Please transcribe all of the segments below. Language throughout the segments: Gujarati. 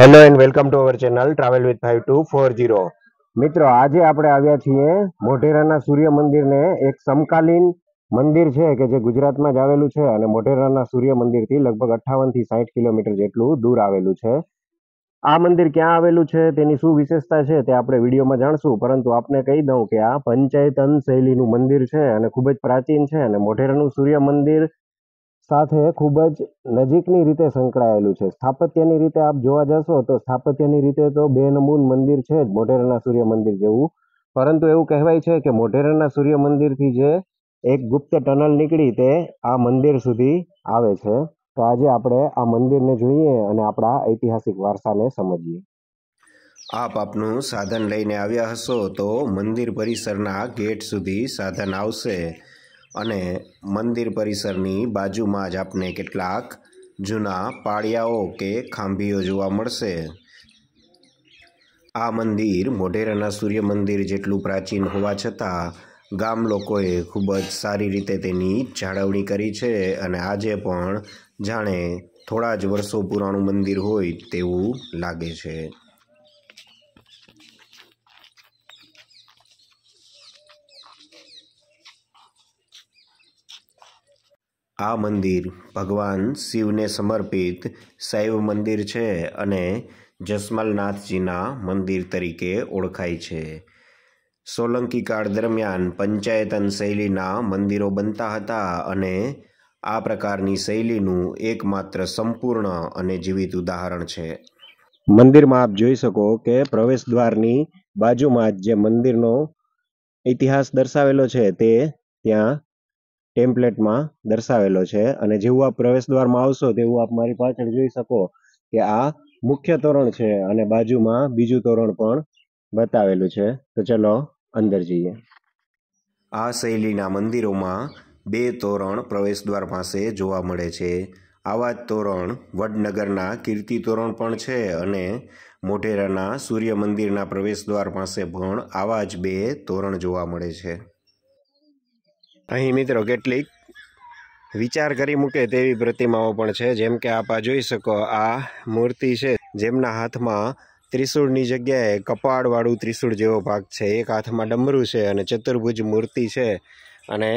hello and welcome to our channel travel with five two four zero મિત્રો આજે આપણે આવ્યા છીએ મોઢેરાના સૂર્ય મંદિરને એક સમકાલીન મંદિર છે કે જે ગુજરાતમાં જ આવેલું છે અને મોઢેરાના સૂર્ય મંદિરથી લગભગ અઠ્ઠાવનથી સાઠ કિલોમીટર જેટલું દૂર આવેલું છે આ મંદિર ક્યાં આવેલું છે તેની શું વિશેષતા છે તે આપણે વિડીયોમાં જાણશું પરંતુ આપને કહી દઉં કે આ પંચાયતન શૈલીનું મંદિર છે અને ખૂબ જ પ્રાચીન છે અને મોઢેરાનું સૂર્ય મંદિર સાથે ખૂબ જ નજીકની રીતે સંકળાયેલું છે સ્થાપત્યની રીતે આપ જોવા જશો તો સ્થાપત્યની રીતે તો બે નમૂન મંદિર છે જ મોઢેરાના સૂર્ય મંદિર જેવું પરંતુ એવું કહેવાય છે કે મોઢેરાના સૂર્ય મંદિરથી જે એક ગુપ્ત ટનલ નીકળી તે આ મંદિર સુધી આવે છે તો આજે આપણે આ મંદિરને જોઈએ અને આપણા ઐતિહાસિક વારસાને સમજીએ આપ આપનું સાધન લઈને આવ્યા હશો તો મંદિર પરિસરના ગેટ સુધી સાધન આવશે અને મંદિર પરિસરની બાજુમાં જ આપને કેટલાક જૂના પાળિયાઓ કે ખાંભીઓ જોવા મળશે આ મંદિર મોઢેરાના સૂર્ય મંદિર જેટલું પ્રાચીન હોવા છતાં ગામ લોકોએ ખૂબ જ સારી રીતે તેની જાળવણી કરી છે અને આજે પણ જાણે થોડા જ વર્ષો પુરાણું મંદિર હોય તેવું લાગે છે આ મંદિર ભગવાન શિવને સમર્પિત શૈવ મંદિર છે અને જસમલનાથજીના મંદિર તરીકે ઓળખાય છે સોલંકી કાળ દરમિયાન પંચાયતન શૈલીના મંદિરો બનતા હતા અને આ પ્રકારની શૈલીનું એકમાત્ર સંપૂર્ણ અને જીવિત ઉદાહરણ છે મંદિરમાં આપ જોઈ શકો કે પ્રવેશ દ્વારની બાજુમાં જે મંદિરનો ઇતિહાસ દર્શાવેલો છે તે ત્યાં ટેમ્પલેટમાં દર્શાવેલો છે અને જેવું આપ પ્રવેશ દ્વારમાં આવશો તેવું આપ મારી પાછળ જોઈ શકો કે આ મુખ્ય તોરણ છે અને બાજુમાં બીજું તોરણ પણ બતાવેલું છે તો ચલો અંદર જઈએ આ શૈલીના મંદિરોમાં બે તોરણ પ્રવેશદ્વાર પાસે જોવા મળે છે આવા જ તોરણ વડનગરના કીર્તિ તોરણ પણ છે અને મોઢેરાના સૂર્ય મંદિરના પ્રવેશદ્વાર પાસે પણ આવા જ બે તોરણ જોવા મળે છે અહીં મિત્રો કેટલીક વિચાર કરી મૂકે તેવી પ્રતિમાઓ પણ છે જેમ કે આપ આ જોઈ શકો આ મૂર્તિ છે જેમના હાથમાં ત્રિશૂળની જગ્યાએ કપાળવાળું ત્રિશૂળ જેવો ભાગ છે એક હાથમાં ડમરું છે અને ચતુર્ભુજ મૂર્તિ છે અને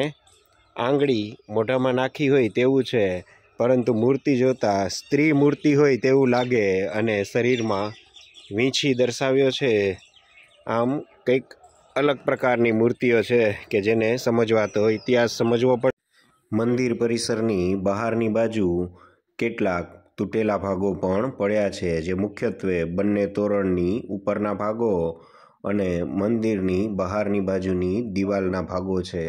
આંગળી મોઢામાં નાખી હોય તેવું છે પરંતુ મૂર્તિ જોતાં સ્ત્રી મૂર્તિ હોય તેવું લાગે અને શરીરમાં વીંછી દર્શાવ્યો છે આમ કંઈક અલગ પ્રકારની મૂર્તિઓ છે કે જેને સમજવા તો ઇતિહાસ સમજવો પડે મંદિર પરિસરની બહારની બાજુ કેટલાક તૂટેલા ભાગો પણ પડ્યા છે જે મુખ્યત્વે બંને તોરણની ઉપરના ભાગો અને મંદિરની બહારની બાજુની દિવાલના ભાગો છે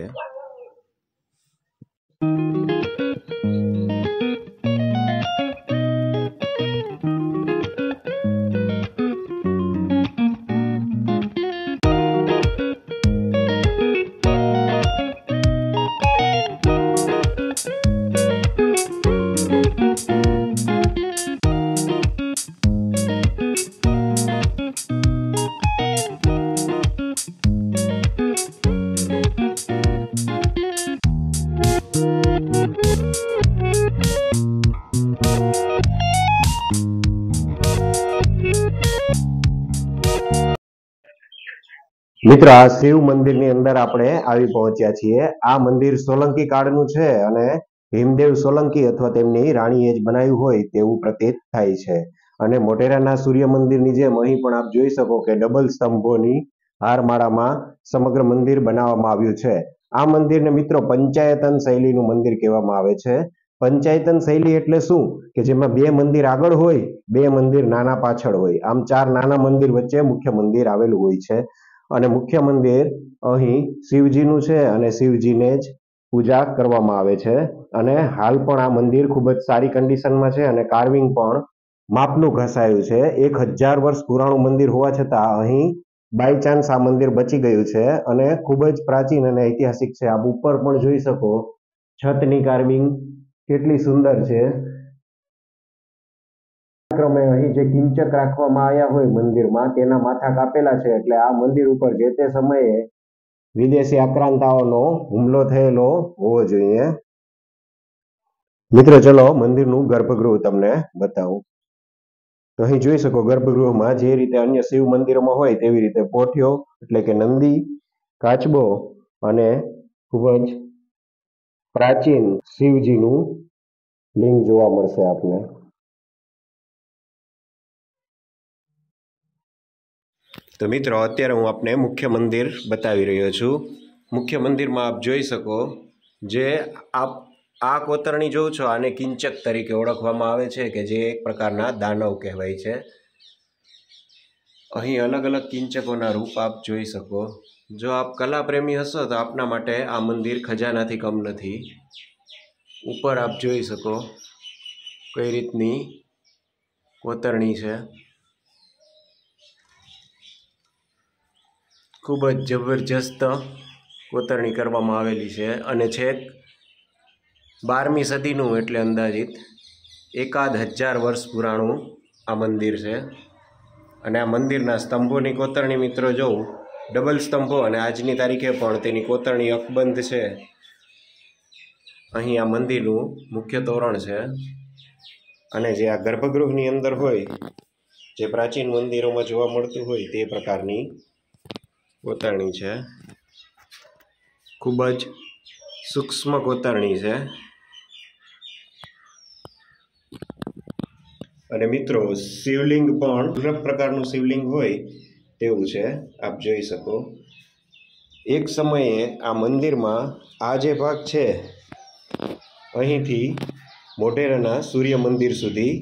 મિત્રો આ શિવ મંદિરની અંદર આપણે આવી પહોંચ્યા છીએ આ મંદિર સોલંકી કાળનું છે અને ભીમદેવ સોલંકી અથવા તેમની રાણીએ જ બનાવ્યું હોય તેવું પ્રતીત થાય છે અને મોટેરાના સૂર્ય મંદિરની જેમ અહીં પણ આપ જોઈ શકો કે ડબલ સ્તંભોની હારમાળામાં સમગ્ર મંદિર બનાવવામાં આવ્યું છે આ મંદિરને મિત્રો પંચાયતન શૈલીનું મંદિર કહેવામાં આવે છે પંચાયતન શૈલી એટલે શું કે જેમાં બે મંદિર આગળ હોય બે મંદિર નાના પાછળ હોય આમ ચાર નાના મંદિર વચ્ચે મુખ્ય મંદિર આવેલું હોય છે અને મુખ્ય મંદિર અહીં શિવજીનું છે અને શિવજીને જ પૂજા કરવામાં આવે છે અને હાલ પણ આ મંદિર ખૂબ જ સારી કન્ડિશનમાં છે અને કાર્વિંગ પણ માપનું ઘસાયું છે એક હજાર વર્ષ પુરાણું મંદિર હોવા છતાં અહીં બાય આ મંદિર બચી ગયું છે અને ખૂબ જ પ્રાચીન અને ઐતિહાસિક છે આ ઉપર પણ જોઈ શકો છતની કાર્વિંગ કેટલી સુંદર છે ક્રમે અહીં જે કિંચક રાખવામાં આવ્યા હોય મંદિરમાં તેના માથા કાપેલા છે એટલે આ મંદિર ઉપર જે તે સમયે વિદેશી આક્રાંતાઓનો હુમલો થયેલો હોવો જોઈએ મિત્રો ચલો મંદિરનું ગર્ભગૃહ તમને બતાવું તો અહીં જોઈ શકો ગર્ભગૃહમાં જે રીતે અન્ય શિવ મંદિરોમાં હોય તેવી રીતે પોઠિયો એટલે કે નંદી કાચબો અને ખૂબ જ પ્રાચીન શિવજીનું લિંગ જોવા મળશે આપને તો મિત્રો અત્યારે હું આપને મુખ્ય મંદિર બતાવી રહ્યો છું મુખ્ય મંદિરમાં આપ જોઈ શકો જે આપ આ કોતરણી જોઉં છો આને કિંચક તરીકે ઓળખવામાં આવે છે કે જે એક પ્રકારના દાનવ કહેવાય છે અહીં અલગ અલગ કિંચકોના રૂપ આપ જોઈ શકો જો આપ કલાપ્રેમી હશો તો આપના માટે આ મંદિર ખજાનાથી કમ નથી ઉપર આપ જોઈ શકો કઈ રીતની કોતરણી છે ખૂબ જ જબરજસ્ત કોતરણી કરવામાં આવેલી છે અને છેક બારમી સદીનું એટલે અંદાજિત એકાદ હજાર વર્ષ પુરાણું આ મંદિર છે અને આ મંદિરના સ્તંભોની કોતરણી મિત્રો જોઉં ડબલ સ્તંભો અને આજની તારીખે પણ તેની કોતરણી અકબંધ છે અહીં આ મંદિરનું મુખ્ય તોરણ છે અને જે આ ગર્ભગૃહની અંદર હોય જે પ્રાચીન મંદિરોમાં જોવા મળતું હોય તે પ્રકારની કોતરણી છે ખૂબ જ સૂક્ષ્મ કોતરણી છે અને મિત્રો શિવલિંગ પણ દુર્લભ પ્રકારનું શિવલિંગ હોય તેવું છે આપ જોઈ શકો એક સમયે આ મંદિરમાં આ જે ભાગ છે અહીંથી મોઢેરાના સૂર્ય મંદિર સુધી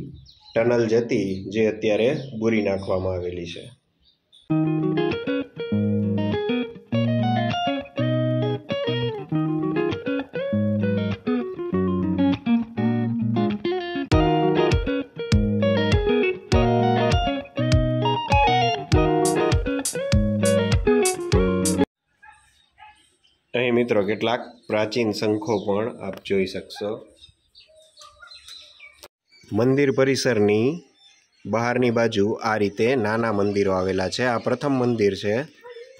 ટનલ જતી જે અત્યારે બુરી નાખવામાં આવેલી છે અહીં મિત્રો કેટલાક પ્રાચીન શંખો પણ આપ જોઈ શકશો મંદિર પરિસરની બહારની બાજુ આ રીતે નાના મંદિરો આવેલા છે આ પ્રથમ મંદિર છે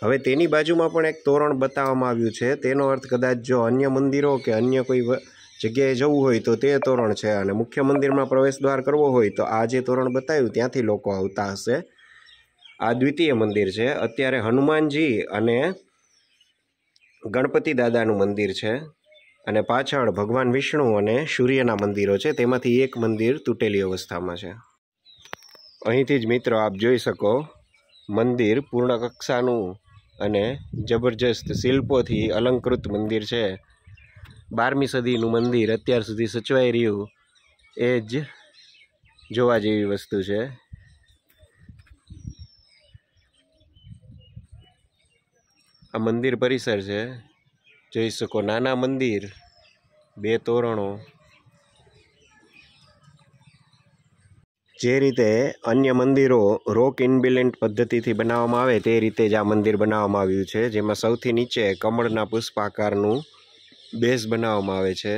હવે તેની બાજુમાં પણ એક તોરણ બતાવવામાં આવ્યું છે તેનો અર્થ કદાચ જો અન્ય મંદિરો કે અન્ય કોઈ જગ્યાએ જવું હોય તો તે તોરણ છે અને મુખ્ય મંદિરમાં પ્રવેશ દ્વાર કરવો હોય તો આ જે તોરણ બતાવ્યું ત્યાંથી લોકો આવતા હશે આ દ્વિતીય મંદિર છે અત્યારે હનુમાનજી અને ગણપતિ દાદાનું મંદિર છે અને પાછળ ભગવાન વિષ્ણુ અને સૂર્યના મંદિરો છે તેમાંથી એક મંદિર તૂટેલી અવસ્થામાં છે અહીંથી જ મિત્રો આપ જોઈ શકો મંદિર પૂર્ણ કક્ષાનું અને જબરજસ્ત શિલ્પોથી અલંકૃત મંદિર છે બારમી સદીનું મંદિર અત્યાર સુધી સચવાઈ રહ્યું એ જ જોવા જેવી વસ્તુ છે આ મંદિર પરિસર છે જોઈ શકો નાના મંદિર બે તોરણો જે રીતે અન્ય મંદિરો રોક ઇનબિલેન્ટ પદ્ધતિથી બનાવવામાં આવે તે રીતે જ આ મંદિર બનાવવામાં આવ્યું છે જેમાં સૌથી નીચે કમળના પુષ્પાકારનું બેઝ બનાવવામાં આવે છે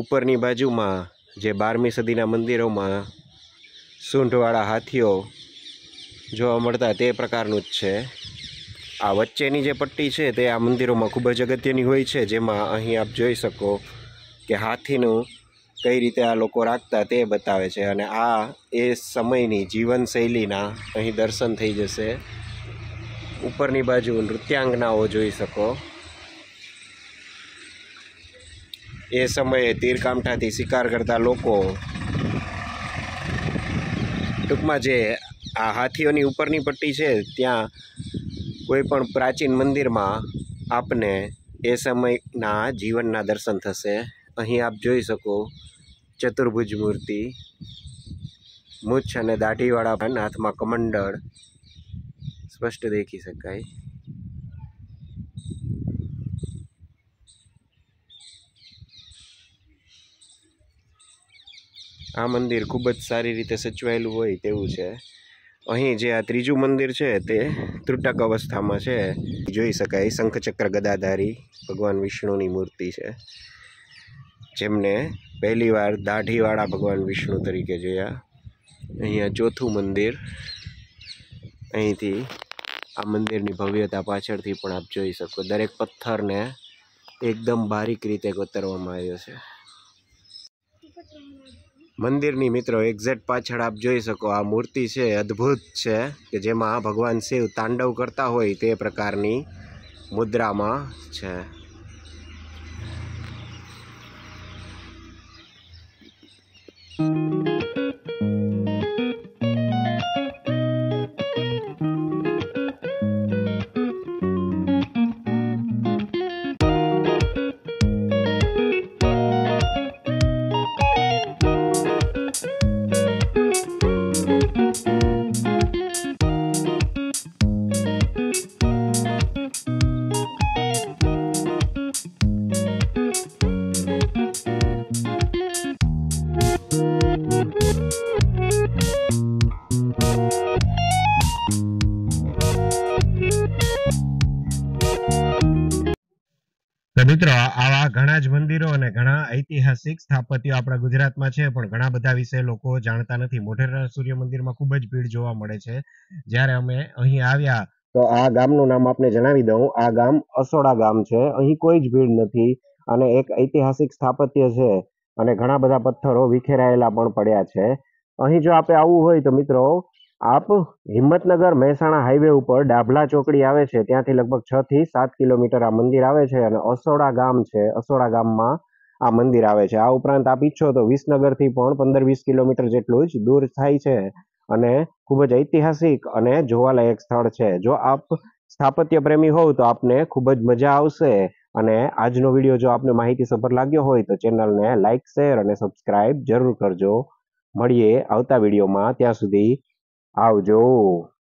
ઉપરની બાજુમાં જે બારમી સદીના મંદિરોમાં સૂંઢવાળા હાથીઓ જોવા મળતા તે પ્રકારનું જ છે આ વચ્ચેની જે પટ્ટી છે તે આ મંદિરોમાં ખૂબ જ અગત્યની હોય છે જેમાં અહીં આપ જોઈ શકો કે હાથીનું કઈ રીતે આ લોકો રાખતા તે બતાવે છે અને આ એ સમયની જીવનશૈલીના અહીં દર્શન થઈ જશે ઉપરની બાજુ નૃત્યાંગનાઓ જોઈ શકો એ સમયે તીરકામઠાથી શિકાર કરતા લોકો ટૂંકમાં જે આ હાથીઓની ઉપરની પટ્ટી છે ત્યાં કોઈ પણ પ્રાચીન મંદિરમાં આપને એ સમયના જીવનના દર્શન થશે અહીં આપ જોઈ શકો ચતુર્ભુજ મૂર્તિ મૂછ અને દાઢીવાળા ભાન હાથમાં કમંડળ સ્પષ્ટ દેખી શકાય આ મંદિર ખૂબ જ સારી રીતે સચવાયેલું હોય તેવું છે અહીં જે આ ત્રીજું મંદિર છે તે ત્રુટક અવસ્થામાં છે જોઈ શકાય શંખચક્ર ગદાધારી ભગવાન વિષ્ણુની મૂર્તિ છે જેમને પહેલીવાર દાઢીવાળા ભગવાન વિષ્ણુ તરીકે જોયા અહીંયા ચોથું મંદિર અહીંથી આ મંદિરની ભવ્યતા પાછળથી પણ આપ જોઈ શકો દરેક પથ્થરને એકદમ બારીક રીતે કોતરવામાં આવ્યો છે મંદિરની મિત્રો એક્ઝેક્ટ પાછળ આપ જોઈ શકો આ મૂર્તિ છે અદ્ભુત છે કે જેમાં ભગવાન શિવ તાંડવ કરતા હોય તે પ્રકારની મુદ્રામાં છે thank you મિત્રો આવા ઘણા જ મંદિરો અને ઘણા ઐતિહાસિક સ્થાપત્યો આપણા ગુજરાતમાં છે પણ ઘણા બધા વિશે લોકો જાણતા નથી મોઢેરા સૂર્ય મંદિરમાં ખૂબ જ ભીડ જોવા મળે છે જ્યારે અમે અહીં આવ્યા તો આ ગામનું નામ આપને જણાવી દઉં આ ગામ અસોડા ગામ છે અહીં કોઈ જ ભીડ નથી અને એક ઐતિહાસિક સ્થાપત્ય છે અને ઘણા બધા પથ્થરો વિખેરાયેલા પણ પડ્યા છે અહીં જો આપણે આવવું હોય તો મિત્રો આપ હિંમતનગર મહેસાણા હાઈવે ઉપર ડાભલા ચોકડી આવે છે ત્યાંથી લગભગ છ થી સાત કિલોમીટર આ મંદિર આવે છે અને અસોડા ગામ છે અસોડા ગામમાં આ મંદિર આવે છે આ ઉપરાંત આપ ઈચ્છો તો વિસનગરથી પણ પંદર વીસ કિલોમીટર જેટલું જ દૂર થાય છે અને ખૂબ જ ઐતિહાસિક અને જોવાલાયક સ્થળ છે જો આપ સ્થાપત્ય પ્રેમી હોવ તો આપને ખૂબ જ મજા આવશે અને આજનો વિડીયો જો આપને માહિતીસભર લાગ્યો હોય તો ચેનલને લાઇક શેર અને સબસ્ક્રાઇબ જરૂર કરજો મળીએ આવતા વિડીયોમાં ત્યાં સુધી audio